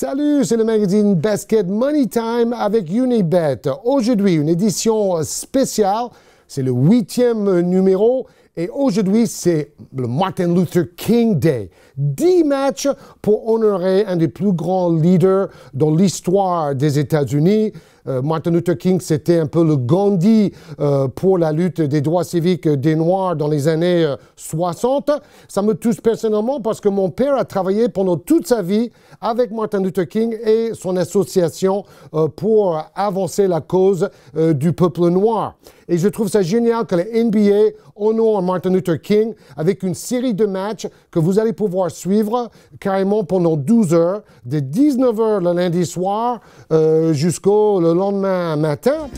Salut, c'est le magazine Basket Money Time avec Unibet. Aujourd'hui, une édition spéciale. C'est le huitième numéro. Et aujourd'hui, c'est le Martin Luther King Day. Dix matchs pour honorer un des plus grands leaders dans l'histoire des États-Unis. Euh, Martin Luther King, c'était un peu le Gandhi euh, pour la lutte des droits civiques des Noirs dans les années 60. Euh, ça me touche personnellement parce que mon père a travaillé pendant toute sa vie avec Martin Luther King et son association pour avancer la cause du peuple noir. Et je trouve ça génial que la NBA honore Martin Luther King avec une série de matchs que vous allez pouvoir suivre carrément pendant 12 heures, de 19 heures le lundi soir jusqu'au lendemain matin,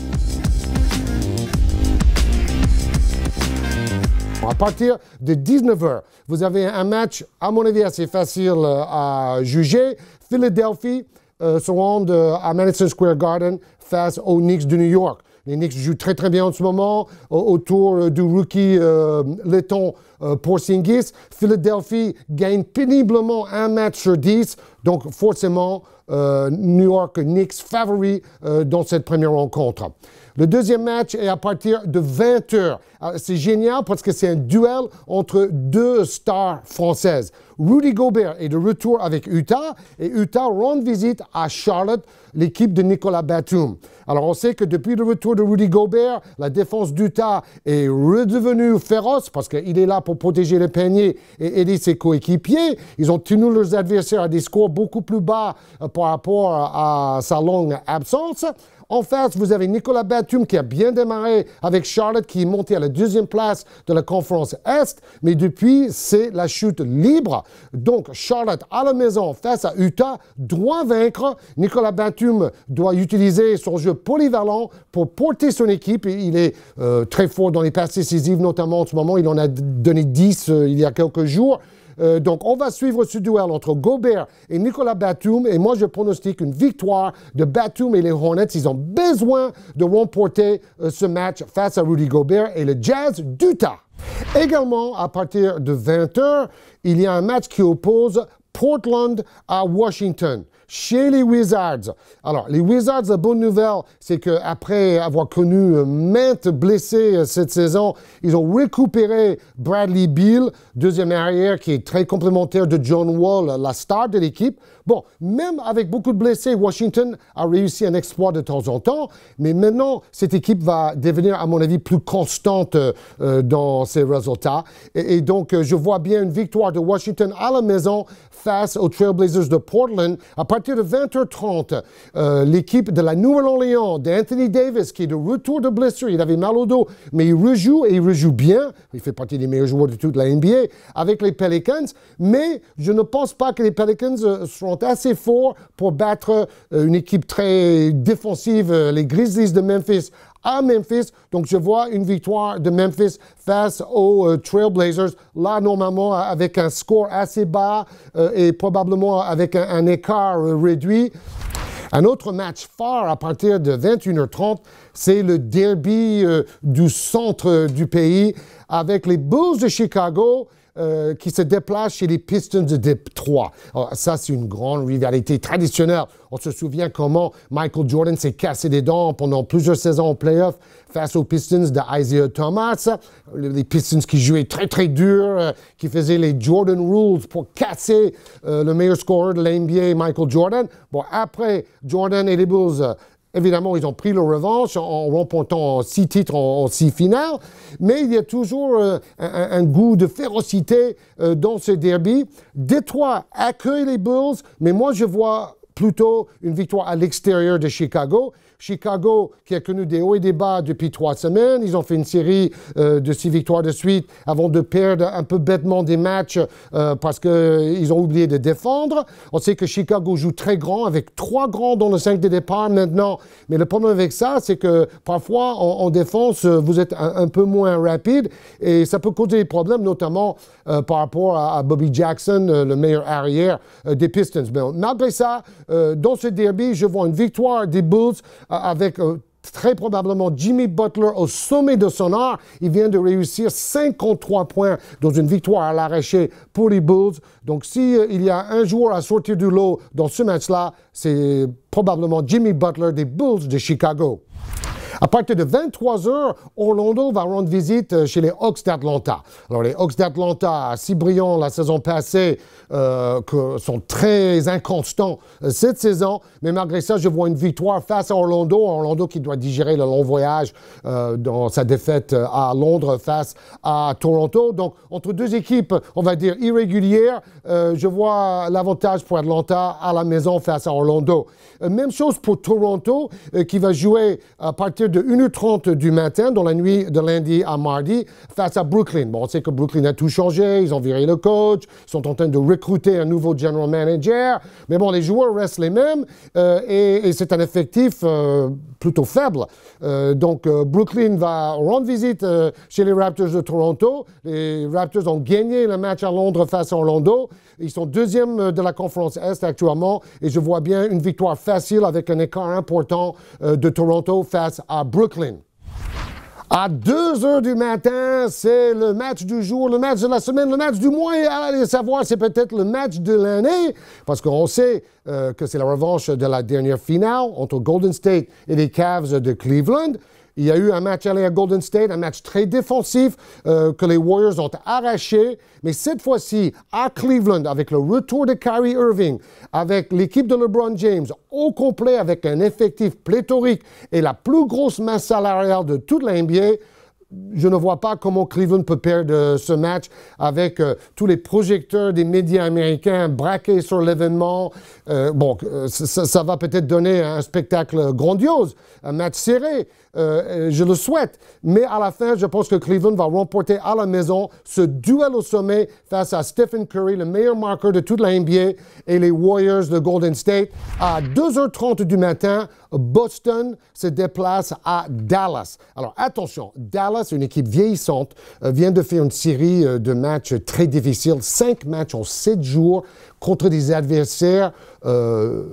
à partir de 19h, vous avez un match, à mon avis, assez facile euh, à juger. Philadelphie euh, se rend euh, à Madison Square Garden face aux Knicks de New York. Les Knicks jouent très très bien en ce moment autour du rookie letton pour Porzingis. Philadelphie gagne péniblement un match sur 10 donc forcément, euh, New York Knicks favori euh, dans cette première rencontre. Le deuxième match est à partir de 20h. Ah, c'est génial parce que c'est un duel entre deux stars françaises. Rudy Gobert est de retour avec Utah et Utah rend visite à Charlotte, l'équipe de Nicolas Batum. Alors on sait que depuis le retour de Rudy Gobert, la défense d'Utah est redevenue féroce parce qu'il est là pour protéger les paniers et aider ses coéquipiers. Ils ont tenu leurs adversaires à des beaucoup plus bas euh, par rapport à sa longue absence. En face, vous avez Nicolas Batum qui a bien démarré avec Charlotte qui est montée à la deuxième place de la conférence Est, mais depuis, c'est la chute libre. Donc, Charlotte à la maison face à Utah doit vaincre. Nicolas Batum doit utiliser son jeu polyvalent pour porter son équipe. Il est euh, très fort dans les passes décisives, notamment en ce moment. Il en a donné 10 euh, il y a quelques jours. Euh, donc, on va suivre ce duel entre Gobert et Nicolas Batum. Et moi, je pronostique une victoire de Batum et les Hornets. Ils ont besoin de remporter euh, ce match face à Rudy Gobert et le Jazz d'Utah. Également, à partir de 20h, il y a un match qui oppose Portland à Washington, chez les Wizards. Alors, les Wizards, la bonne nouvelle, c'est qu'après avoir connu maintes blessés euh, cette saison, ils ont récupéré Bradley Beal, deuxième arrière qui est très complémentaire de John Wall, la star de l'équipe. Bon, même avec beaucoup de blessés, Washington a réussi un exploit de temps en temps, mais maintenant, cette équipe va devenir, à mon avis, plus constante euh, euh, dans ses résultats. Et, donc, euh, je vois bien une victoire de Washington à la maison face aux Trailblazers de Portland. À partir de 20h30, l'équipe de la Nouvelle-Orléans, d'Anthony Davis, qui est de retour de blessure, il avait mal au dos, mais il rejoue et il rejoue bien. Il fait partie des meilleurs joueurs de toute la NBA avec les Pelicans, mais je ne pense pas que les Pelicans seront assez fort pour battre euh, une équipe très défensive, euh, les Grizzlies de Memphis à Memphis. Donc, je vois une victoire de Memphis face aux Trail euh, Trailblazers. Là, normalement, avec un score assez bas et probablement avec un, écart réduit. Un autre match fort à partir de 21h30, c'est le derby du centre du pays avec les Bulls de Chicago euh, qui se déplace chez les Pistons de Detroit. Alors, ça, c'est une grande rivalité traditionnelle. On se souvient comment Michael Jordan s'est cassé des dents pendant plusieurs saisons en playoff face aux Pistons de Isaiah Thomas. Les Pistons qui jouaient très, très dur, euh, qui faisaient les Jordan Rules pour casser euh, le meilleur scoreur de l'NBA, Michael Jordan. Bon, après, Jordan et les Bulls Évidemment, ils ont pris leur revanche en, remportant six titres en, six finales, mais il y a toujours euh, un, goût de férocité euh, dans ce derby. Détroit accueille les Bulls, mais moi je vois plutôt une victoire à l'extérieur de Chicago. Chicago, qui a connu des hauts et des bas depuis trois semaines. Ils ont fait une série euh, de six victoires de suite avant de perdre un peu bêtement des matchs euh, parce parce qu'ils euh, ont oublié de défendre. On sait que Chicago joue très grand, avec trois grands dans le 5 de départ maintenant. Mais le problème avec ça, c'est que parfois, en, défense, vous êtes un, peu moins rapide et ça peut causer des problèmes, notamment par rapport à, à Bobby Jackson, le meilleur arrière des Pistons. Mais malgré ça, dans ce derby, je vois une victoire des Bulls avec euh, très probablement Jimmy Butler au sommet de son art. Il vient de réussir 53 points dans une victoire à l'arraché pour les Bulls. Donc, s'il si, euh, il y a un joueur à sortir du lot dans ce match-là, c'est probablement Jimmy Butler des Bulls de Chicago. À partir de 23h, Orlando va rendre visite euh, chez les Hawks d'Atlanta. Alors, les Hawks d'Atlanta, si brillants la saison passée, euh, que sont très inconstants euh, cette saison, mais malgré ça, je vois une victoire face à Orlando. Orlando qui doit digérer le long voyage dans sa défaite à Londres face à Toronto. Donc, entre deux équipes, on va dire, irrégulières, je vois l'avantage pour Atlanta à la maison face à Orlando. même chose pour Toronto, qui va jouer à partir de 1h30 du matin dans la nuit de lundi à mardi face à Brooklyn. Bon, on sait que Brooklyn a tout changé, ils ont viré le coach, sont en train de recruter un nouveau general manager, mais bon, les joueurs restent les mêmes euh, et, c'est un effectif euh, plutôt faible. Euh, donc Brooklyn va rendre visite chez les Raptors de Toronto. Les Raptors ont gagné le match à Londres face à Orlando. Ils sont deuxième de la conférence Est actuellement et je vois bien une victoire facile avec un écart important de Toronto face à à Brooklyn. À 2 heures du matin, c'est le match du jour, le match de la semaine, le match du mois. Et allez savoir, c'est peut-être le match de l'année, parce qu'on sait euh, que c'est la revanche de la dernière finale entre Golden State et les Cavs de Cleveland. Il y a eu un match aller à Golden State, un match très défensif euh, que les Warriors ont arraché. Mais cette fois-ci, à Cleveland, avec le retour de Kyrie Irving, avec l'équipe de LeBron James au complet, avec un effectif pléthorique et la plus grosse masse salariale de toute la NBA, je ne vois pas comment Cleveland peut perdre euh, ce match avec euh, tous les projecteurs des médias américains braqués sur l'événement. bon, ça, ça va peut-être donner un spectacle grandiose, un match serré, euh, euh, je le souhaite. Mais à la fin, je pense que Cleveland va remporter à la maison ce duel au sommet face à Stephen Curry, le meilleur marqueur de toute la NBA, et les Warriors de Golden State. À 2h30 du matin, Boston se déplace à Dallas. Alors attention, Dallas, une équipe vieillissante, euh, vient de faire une série de matchs très difficiles, cinq matchs en sept jours contre des adversaires euh,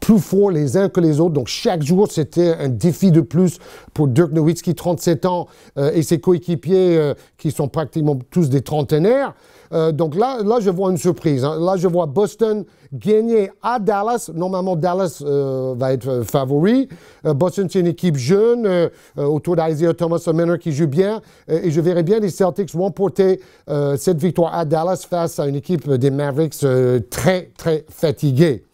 plus forts les uns que les autres. Donc chaque jour, c'était un défi de plus pour Dirk Nowitzki, 37 ans, euh, et ses coéquipiers euh, qui sont pratiquement tous des trentenaires. donc là, là, je vois une surprise. Hein. Là, je vois Boston gagner à Dallas. Normalement, Dallas va être favori. Boston, c'est une équipe jeune, autour d'Isaiah Thomas Manor qui joue bien. et je verrai bien les Celtics remporter cette victoire à Dallas face à une équipe des Mavericks très, très fatiguée.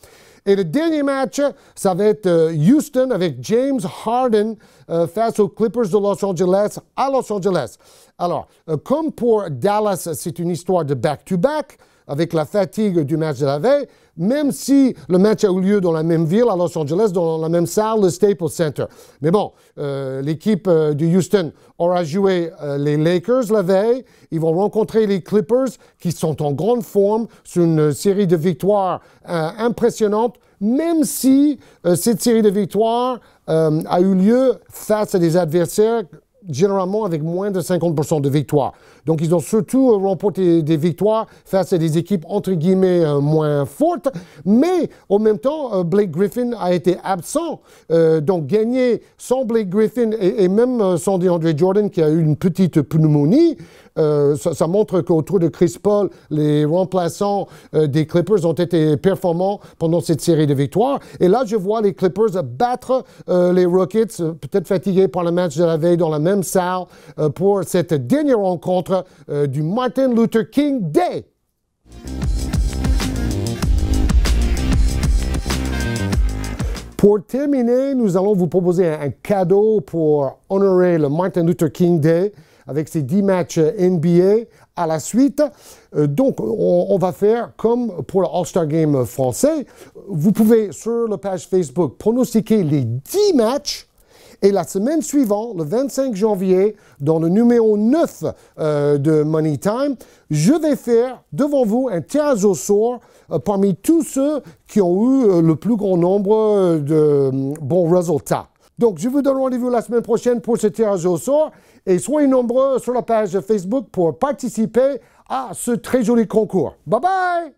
Et le dernier match, ça va être euh, Houston avec James Harden euh, face aux Clippers de Los Angeles à Los Angeles. Alors, euh, comme pour Dallas, c'est une histoire de back-to-back. back to back avec la fatigue du match de la veille, même si le match a eu lieu dans la même ville, à Los Angeles, dans la même salle, le Staples Center. Mais bon, euh, l'équipe de euh, du Houston aura joué euh, les Lakers la veille. Ils vont rencontrer les Clippers, qui sont en grande forme, sur une série de victoires impressionnantes, même si cette série de victoires a eu lieu face à des adversaires généralement avec moins de 50% de victoires. Donc, ils ont surtout remporté des victoires face à des équipes, entre guillemets, euh, moins fortes. Mais, en même temps, euh, Blake Griffin a été absent. Euh, donc, gagner sans Blake Griffin et, même sans DeAndre Jordan, qui a eu une petite pneumonie, ça, montre qu'autour de Chris Paul, les remplaçants des Clippers ont été performants pendant cette série de victoires. Et là, je vois les Clippers battre les Rockets, peut-être fatigués par le match de la veille dans la même salle, pour cette dernière rencontre euh, du Martin Luther King Day. Pour terminer, nous allons vous proposer un, cadeau pour honorer le Martin Luther King Day avec ses 10 matchs euh, NBA à la suite. Euh, donc, on, on, va faire comme pour le All-Star Game français. Vous pouvez, sur la page Facebook, pronostiquer les 10 matchs et la semaine suivante, le 25 janvier, dans le numéro 9 euh, de Money Time, je vais faire devant vous un tirage au sort euh, parmi tous ceux qui ont eu euh, le plus grand nombre de bons résultats. Donc, je vous donne rendez-vous la semaine prochaine pour ce tirage au sort et soyez nombreux sur la page Facebook pour participer à ce très joli concours. Bye bye